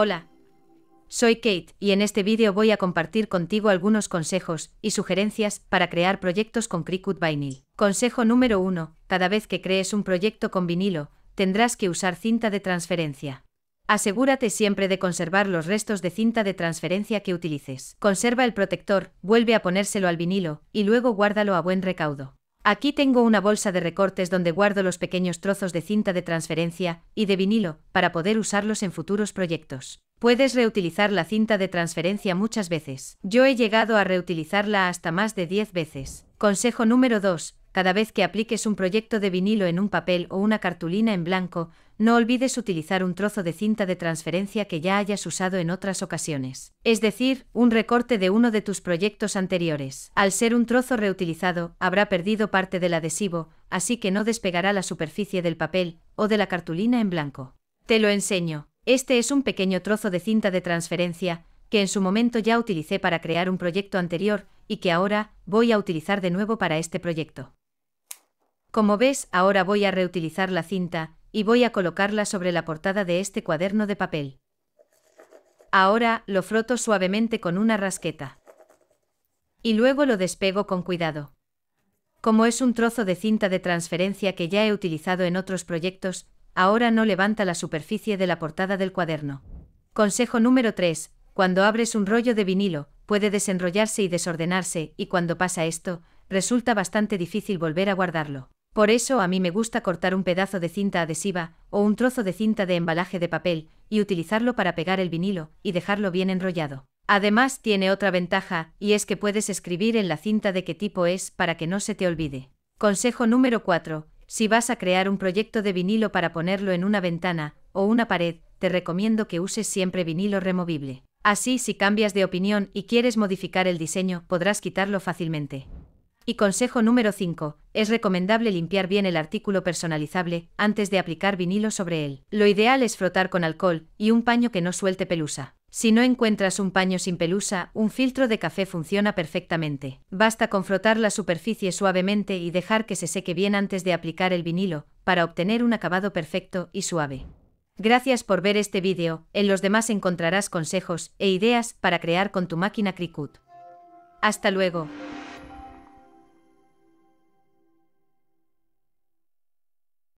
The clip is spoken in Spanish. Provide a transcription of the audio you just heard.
Hola. Soy Kate y en este vídeo voy a compartir contigo algunos consejos y sugerencias para crear proyectos con Cricut Vinyl. Consejo número 1. Cada vez que crees un proyecto con vinilo, tendrás que usar cinta de transferencia. Asegúrate siempre de conservar los restos de cinta de transferencia que utilices. Conserva el protector, vuelve a ponérselo al vinilo y luego guárdalo a buen recaudo. Aquí tengo una bolsa de recortes donde guardo los pequeños trozos de cinta de transferencia y de vinilo para poder usarlos en futuros proyectos. Puedes reutilizar la cinta de transferencia muchas veces. Yo he llegado a reutilizarla hasta más de 10 veces. Consejo número 2. Cada vez que apliques un proyecto de vinilo en un papel o una cartulina en blanco, no olvides utilizar un trozo de cinta de transferencia que ya hayas usado en otras ocasiones, es decir, un recorte de uno de tus proyectos anteriores. Al ser un trozo reutilizado, habrá perdido parte del adhesivo, así que no despegará la superficie del papel o de la cartulina en blanco. Te lo enseño. Este es un pequeño trozo de cinta de transferencia, que en su momento ya utilicé para crear un proyecto anterior y que ahora voy a utilizar de nuevo para este proyecto. Como ves, ahora voy a reutilizar la cinta, y voy a colocarla sobre la portada de este cuaderno de papel. Ahora lo froto suavemente con una rasqueta. Y luego lo despego con cuidado. Como es un trozo de cinta de transferencia que ya he utilizado en otros proyectos, ahora no levanta la superficie de la portada del cuaderno. Consejo número 3. Cuando abres un rollo de vinilo, puede desenrollarse y desordenarse, y cuando pasa esto, resulta bastante difícil volver a guardarlo. Por eso a mí me gusta cortar un pedazo de cinta adhesiva o un trozo de cinta de embalaje de papel y utilizarlo para pegar el vinilo y dejarlo bien enrollado. Además tiene otra ventaja, y es que puedes escribir en la cinta de qué tipo es para que no se te olvide. Consejo número 4. Si vas a crear un proyecto de vinilo para ponerlo en una ventana o una pared, te recomiendo que uses siempre vinilo removible. Así si cambias de opinión y quieres modificar el diseño, podrás quitarlo fácilmente. Y consejo número 5. Es recomendable limpiar bien el artículo personalizable antes de aplicar vinilo sobre él. Lo ideal es frotar con alcohol y un paño que no suelte pelusa. Si no encuentras un paño sin pelusa, un filtro de café funciona perfectamente. Basta con frotar la superficie suavemente y dejar que se seque bien antes de aplicar el vinilo, para obtener un acabado perfecto y suave. Gracias por ver este vídeo, en los demás encontrarás consejos e ideas para crear con tu máquina Cricut. Hasta luego.